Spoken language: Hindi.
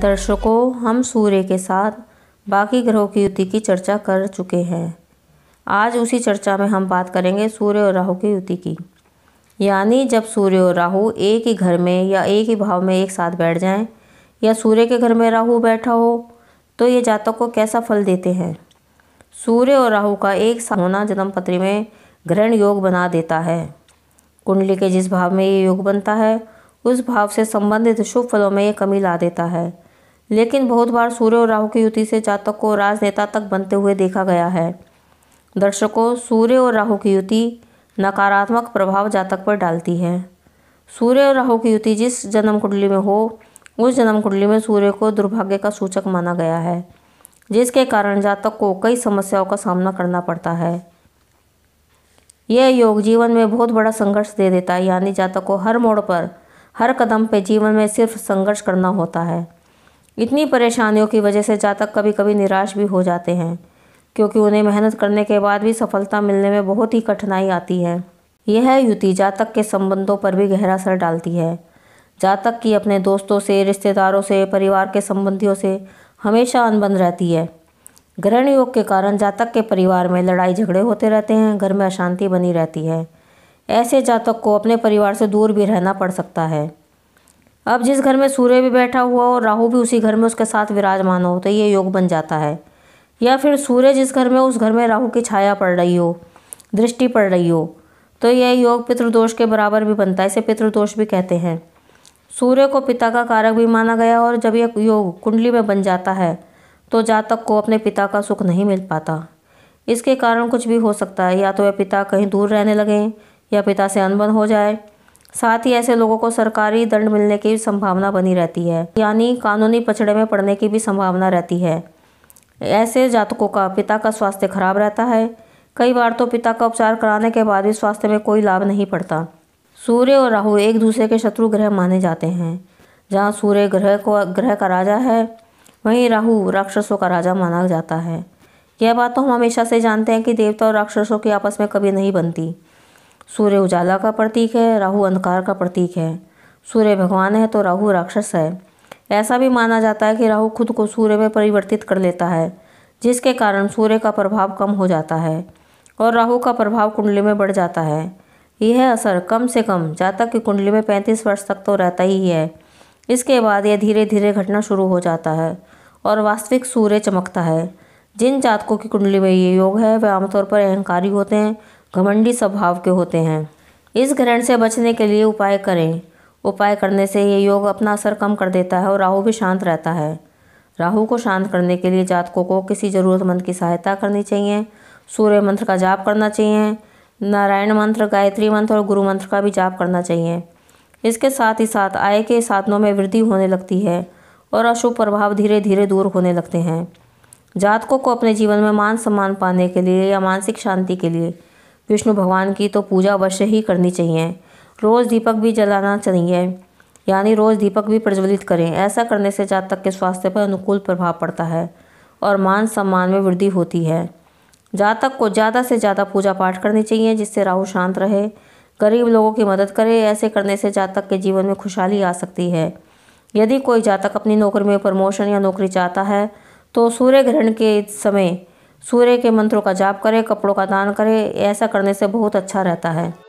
दर्शकों हम सूर्य के साथ बाकी ग्रहों की युति की चर्चा कर चुके हैं आज उसी चर्चा में हम बात करेंगे सूर्य और राहु की युति की यानी जब सूर्य और राहु एक ही घर में या एक ही भाव में एक साथ बैठ जाएं या सूर्य के घर में राहु बैठा हो तो ये जातक को कैसा फल देते हैं सूर्य और राहु का एक साथ होना जन्मपत्री में ग्रहण योग बना देता है कुंडली के जिस भाव में ये योग बनता है उस भाव से संबंधित शुभ फलों में ये कमी ला देता है लेकिन बहुत बार सूर्य और राहु की युति से जातक को राजनेता तक बनते हुए देखा गया है दर्शकों सूर्य और राहु की युति नकारात्मक प्रभाव जातक पर डालती है सूर्य और राहु की युति जिस जन्म कुंडली में हो उस जन्म कुंडली में सूर्य को दुर्भाग्य का सूचक माना गया है जिसके कारण जातक को कई समस्याओं का सामना करना पड़ता है यह योग जीवन में बहुत बड़ा संघर्ष दे देता है यानी जातक को हर मोड़ पर हर कदम पे जीवन में सिर्फ संघर्ष करना होता है इतनी परेशानियों की वजह से जातक कभी कभी निराश भी हो जाते हैं क्योंकि उन्हें मेहनत करने के बाद भी सफलता मिलने में बहुत ही कठिनाई आती है यह युति जातक के संबंधों पर भी गहरा असर डालती है जातक की अपने दोस्तों से रिश्तेदारों से परिवार के संबंधियों से हमेशा अनबन रहती है ग्रहण योग के कारण जातक के परिवार में लड़ाई झगड़े होते रहते हैं घर में अशांति बनी रहती है ऐसे जातक को अपने परिवार से दूर भी रहना पड़ सकता है अब जिस घर में सूर्य भी बैठा हुआ हो और राहु भी उसी घर में उसके साथ विराजमान हो तो ये योग बन जाता है या फिर सूर्य जिस घर में उस घर में राहु की छाया पड़ रही हो दृष्टि पड़ रही हो तो यह योग पितृदोष के बराबर भी बनता है इसे पितृदोष भी कहते हैं सूर्य को पिता का कारक भी माना गया और जब यह योग कुंडली में बन जाता है तो जातक को अपने पिता का सुख नहीं मिल पाता इसके कारण कुछ भी हो सकता है या तो वह पिता कहीं दूर रहने लगें या पिता से अनबन हो जाए साथ ही ऐसे लोगों को सरकारी दंड मिलने की संभावना बनी रहती है यानी कानूनी पचड़े में पड़ने की भी संभावना रहती है ऐसे जातकों का पिता का स्वास्थ्य खराब रहता है कई बार तो पिता का उपचार कराने के बाद भी स्वास्थ्य में कोई लाभ नहीं पड़ता सूर्य और राहु एक दूसरे के शत्रु ग्रह माने जाते हैं जहाँ सूर्य ग्रह को ग्रह का राजा है वहीं राहु राक्षसों का राजा माना जाता है यह बात तो हम हमेशा से जानते हैं कि देवता और राक्षसों की आपस में कभी नहीं बनती सूर्य उजाला का प्रतीक है राहु अंधकार का प्रतीक है सूर्य भगवान है तो राहु राक्षस है ऐसा भी माना जाता है कि राहु खुद को सूर्य में परिवर्तित कर लेता है जिसके कारण सूर्य का प्रभाव कम हो जाता है और राहु का प्रभाव कुंडली में बढ़ जाता है यह असर कम से कम जातक की कुंडली में पैंतीस वर्ष तक तो रहता ही है इसके बाद यह धीरे धीरे घटना शुरू हो जाता है और वास्तविक सूर्य चमकता है जिन जातकों की कुंडली में ये योग है वे आमतौर पर अहंकारी होते हैं घमंडी स्वभाव के होते हैं इस ग्रहण से बचने के लिए उपाय करें उपाय करने से ये योग अपना असर कम कर देता है और राहु भी शांत रहता है राहु को शांत करने के लिए जातकों को किसी ज़रूरतमंद की सहायता करनी चाहिए सूर्य मंत्र का जाप करना चाहिए नारायण मंत्र गायत्री मंत्र और गुरु मंत्र का भी जाप करना चाहिए इसके साथ ही साथ आय के साधनों में वृद्धि होने लगती है और अशुभ प्रभाव धीरे धीरे दूर होने लगते हैं जातकों को अपने जीवन में मान सम्मान पाने के लिए या मानसिक शांति के लिए विष्णु भगवान की तो पूजा अवश्य ही करनी चाहिए रोज़ दीपक भी जलाना चाहिए यानी रोज़ दीपक भी प्रज्वलित करें ऐसा करने से जातक के स्वास्थ्य पर अनुकूल प्रभाव पड़ता है और मान सम्मान में वृद्धि होती है जातक को ज़्यादा से ज़्यादा पूजा पाठ करनी चाहिए जिससे राहु शांत रहे गरीब लोगों की मदद करे ऐसे करने से जातक के जीवन में खुशहाली आ सकती है यदि कोई जातक अपनी नौकरी में प्रमोशन या नौकरी चाहता है तो सूर्य ग्रहण के समय सूर्य के मंत्रों का जाप करें कपड़ों का दान करें ऐसा करने से बहुत अच्छा रहता है